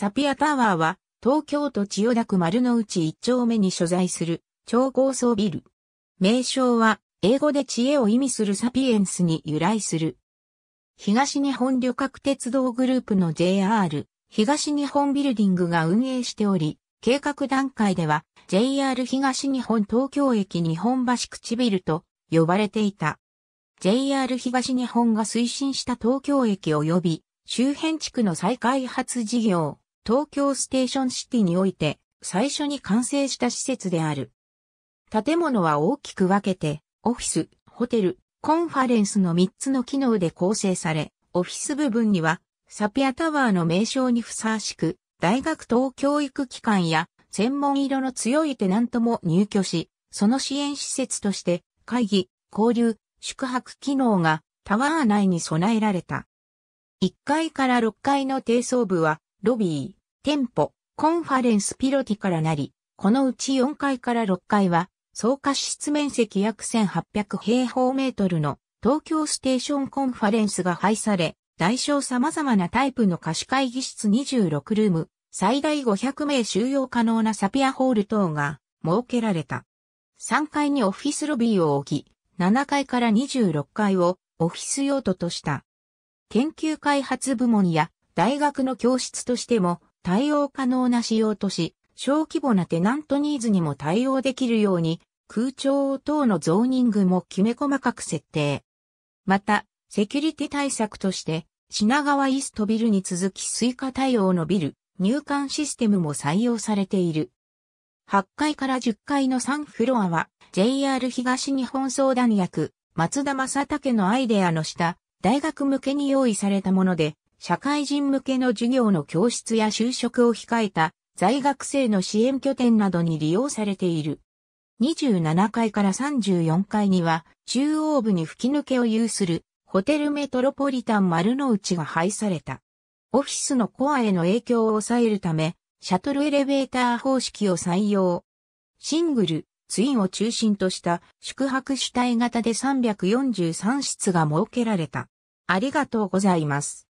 サピアタワーは、東京都千代田区丸の内一丁目に所在する超高層ビル。名称は、英語で知恵を意味するサピエンスに由来する。東日本旅客鉄道グループの JR 東日本ビルディングが運営しており、計画段階では JR 東日本東京駅日本橋口ビルと呼ばれていた。JR 東日本が推進した東京駅及び周辺地区の再開発事業、東京ステーションシティにおいて最初に完成した施設である。建物は大きく分けて、オフィス、ホテル、コンファレンスの3つの機能で構成され、オフィス部分には、サピアタワーの名称にふさわしく、大学等教育機関や、専門色の強いテナントも入居し、その支援施設として、会議、交流、宿泊機能がタワー内に備えられた。1階から6階の低層部はロビー、店舗、コンファレンスピロティからなり、このうち4階から6階は、総貸室面積約1800平方メートルの東京ステーションコンファレンスが配され、大小様々なタイプの貸し会議室26ルーム、最大500名収容可能なサピアホール等が設けられた。3階にオフィスロビーを置き、7階から26階をオフィス用途とした。研究開発部門や大学の教室としても対応可能な仕様とし、小規模なテナントニーズにも対応できるように、空調等のゾーニングもきめ細かく設定。また、セキュリティ対策として、品川イーストビルに続きスイカ対応のビル、入管システムも採用されている。8階から10階の3フロアは JR 東日本相談役松田正武のアイデアの下、大学向けに用意されたもので、社会人向けの授業の教室や就職を控えた在学生の支援拠点などに利用されている。27階から34階には中央部に吹き抜けを有するホテルメトロポリタン丸の内が配された。オフィスのコアへの影響を抑えるため、シャトルエレベーター方式を採用。シングル、ツインを中心とした宿泊主体型で343室が設けられた。ありがとうございます。